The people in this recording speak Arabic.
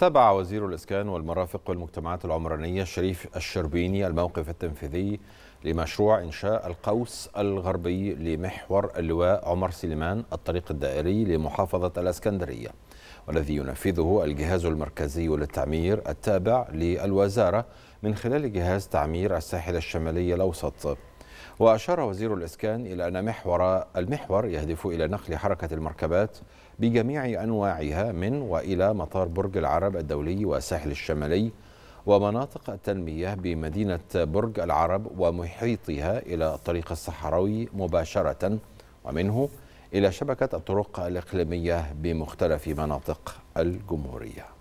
تابع وزير الإسكان والمرافق والمجتمعات العمرانية شريف الشربيني الموقف التنفيذي لمشروع إنشاء القوس الغربي لمحور اللواء عمر سليمان الطريق الدائري لمحافظة الإسكندرية والذي ينفذه الجهاز المركزي للتعمير التابع للوزارة من خلال جهاز تعمير الساحل الشمالي الأوسط وأشار وزير الإسكان إلى أن محور المحور يهدف إلى نقل حركة المركبات بجميع أنواعها من وإلى مطار برج العرب الدولي والساحل الشمالي ومناطق التنمية بمدينة برج العرب ومحيطها إلى الطريق الصحراوي مباشرة ومنه إلى شبكة الطرق الإقليمية بمختلف مناطق الجمهورية